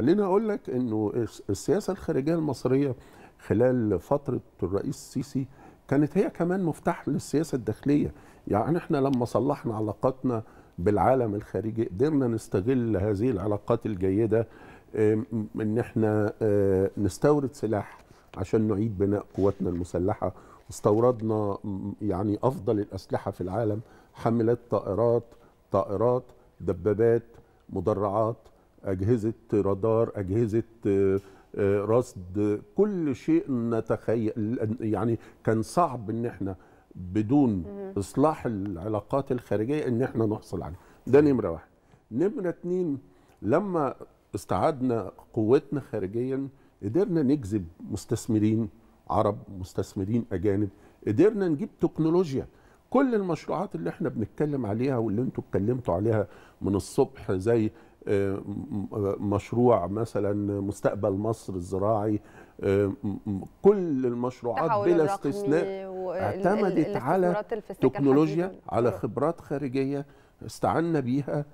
خليني اقول لك انه السياسه الخارجيه المصريه خلال فتره الرئيس السيسي كانت هي كمان مفتاح للسياسه الداخليه يعني احنا لما صلحنا علاقاتنا بالعالم الخارجي قدرنا نستغل هذه العلاقات الجيده ان احنا آه، نستورد سلاح عشان نعيد بناء قواتنا المسلحه استوردنا يعني افضل الاسلحه في العالم حملات طائرات طائرات دبابات مدرعات اجهزه رادار اجهزه آه، آه، رصد كل شيء نتخيل يعني كان صعب ان احنا بدون اصلاح العلاقات الخارجيه ان احنا نحصل عليه ده نمره واحد نمره اتنين لما استعدنا قوتنا خارجيا قدرنا نجذب مستثمرين عرب مستثمرين اجانب قدرنا نجيب تكنولوجيا كل المشروعات اللي احنا بنتكلم عليها واللي انتوا اتكلمتوا عليها من الصبح زي مشروع مثلا مستقبل مصر الزراعي كل المشروعات بلا استثناء اعتمدت على تكنولوجيا على خبرات خارجيه استعنا بيها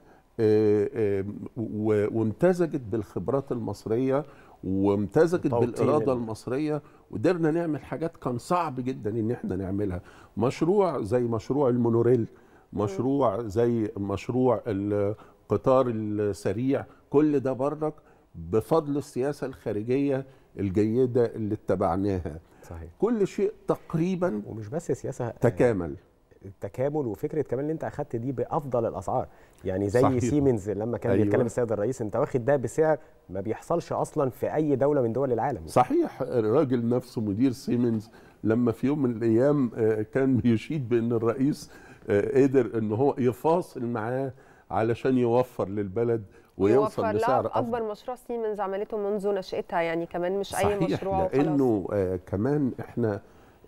آه، آه، وامتزجت بالخبرات المصريه وامتزجت بالاراده المصريه وقدرنا نعمل حاجات كان صعب جدا ان احنا نعملها مشروع زي مشروع المونوريل مشروع زي مشروع القطار السريع كل ده برك بفضل السياسة الخارجية الجيدة اللي اتبعناها صحيح. كل شيء تقريبا ومش بس سياسة يعني تكامل التكامل وفكره كمان اللي انت اخدت دي بافضل الاسعار يعني زي صحيح. سيمنز لما كان أيوة. بيتكلم السيد الرئيس انت واخد ده بسعر ما بيحصلش اصلا في اي دوله من دول العالم صحيح الراجل نفسه مدير سيمنز لما في يوم من الايام آه، كان بيشيد بان الرئيس آه، قدر ان هو يفاصل معاه علشان يوفر للبلد ويوصل لسعر افضل اكبر مشروع سيمنز عملته منذ نشاتها يعني كمان مش صحيح اي مشروع صحيح لانه آه كمان احنا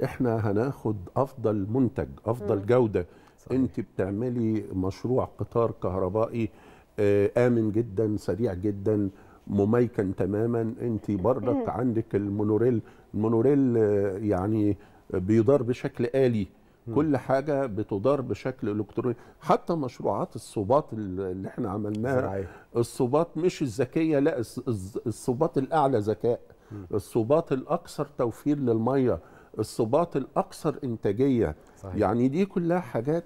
احنا هناخد افضل منتج افضل مم. جوده صحيح. انت بتعملي مشروع قطار كهربائي آه امن جدا سريع جدا مميكن تماما انت بردك عندك المونوريل المونوريل آه، يعني بيدار بشكل آلي كل حاجه بتدار بشكل الكتروني حتى مشروعات الصوبات اللي احنا عملناها الصوبات مش الذكيه لا الصوبات الاعلى ذكاء الصوبات الاكثر توفير للميه الصوبات الاكثر انتاجيه صحيح. يعني دي كلها حاجات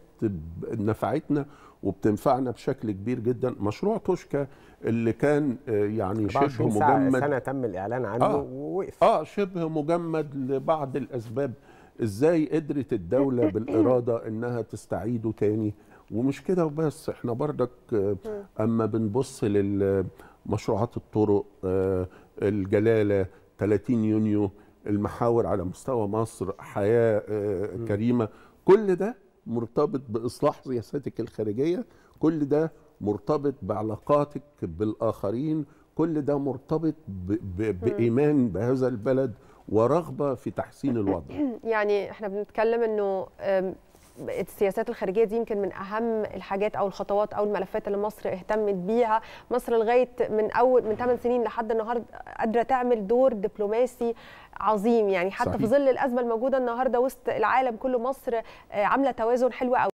نفعتنا وبتنفعنا بشكل كبير جدا مشروع توشكا اللي كان آه، يعني شبه مجمد سنه تم الاعلان عنه آه ووقف اه شبه مجمد لبعض الاسباب ازاي قدرت الدولة بالإرادة انها تستعيده تاني ومش كده وبس احنا بردك آه، اما بنبص للمشروعات الطرق آه، الجلالة 30 يونيو المحاور على مستوى مصر حياة آه، كريمة كل ده مرتبط بإصلاح سياستك الخارجية كل ده مرتبط بعلاقاتك بالآخرين كل ده مرتبط بإيمان بهذا البلد ورغبه في تحسين الوضع يعني احنا بنتكلم انه السياسات الخارجيه دي يمكن من اهم الحاجات او الخطوات او الملفات اللي مصر اهتمت بيها، مصر لغايه من اول من 8 سنين لحد النهارده قادره تعمل دور دبلوماسي عظيم يعني حتى صحيح. في ظل الازمه الموجوده النهارده وسط العالم كله مصر آه، عامله توازن حلو قوي